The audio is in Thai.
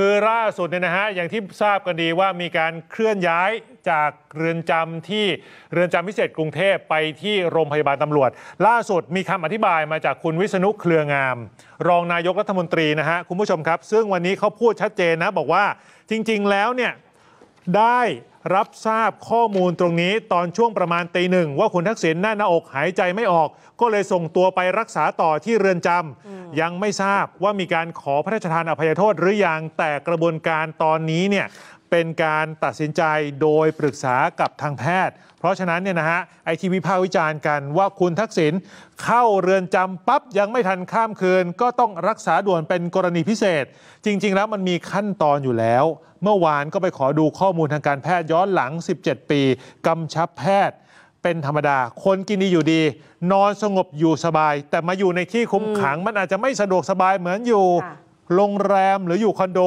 คือล่าสุดเนี่ยนะฮะอย่างที่ทราบกันดีว่ามีการเคลื่อนย้ายจากเรือนจำที่เรือนจำพิเศษกรุงเทพไปที่โรงพยาบาลตำรวจ ล่าสุดมีคำอธิบายมาจากคุณวิษณุเครืองาม รองนายกรัฐมนตรีนะฮะ คุณผู้ชมครับ ซึ่งวันนี้เขาพูดชัดเจนนะ บอกว่าจริง ๆ แล้วเนี่ยได้รับทราบข้อมูลตรงนี้ตอนช่วงประมาณตีหนึ่ง ว่าคุณทักษิณหน้าหน้าอกหายใจไม่ออก ก็เลยส่งตัวไปรักษาต่อที่เรือนจำยังไม่ทราบว่ามีการขอพระราชทานอภัยโทษ หรือยังแต่กระบวนการตอนนี้เนี่ยเป็นการตัดสินใจโดยปรึกษากับทางแพทย์ เพราะฉะนั้นเนี่ยนะฮะไอทีวิพาวิจารณ์กันว่าคุณทักษิณเข้าเรือนจำปั๊บยังไม่ทันข้ามคืน ก็ต้องรักษาด่วนเป็นกรณีพิเศษ จริงๆแล้วมันมีขั้นตอนอยู่แล้ว เมื่อวานก็ไปขอดูข้อมูลทางการแพทย์ย้อนหลัง 17 ปีกำชับแพทย์ เป็นธรรมดาคนกินดีอยู่ดี นอนสงบอยู่สบาย แต่มาอยู่ในที่คุมขังมันอาจจะไม่สะดวกสบายเหมือนอยู่โรงแรมหรืออยู่คอนโด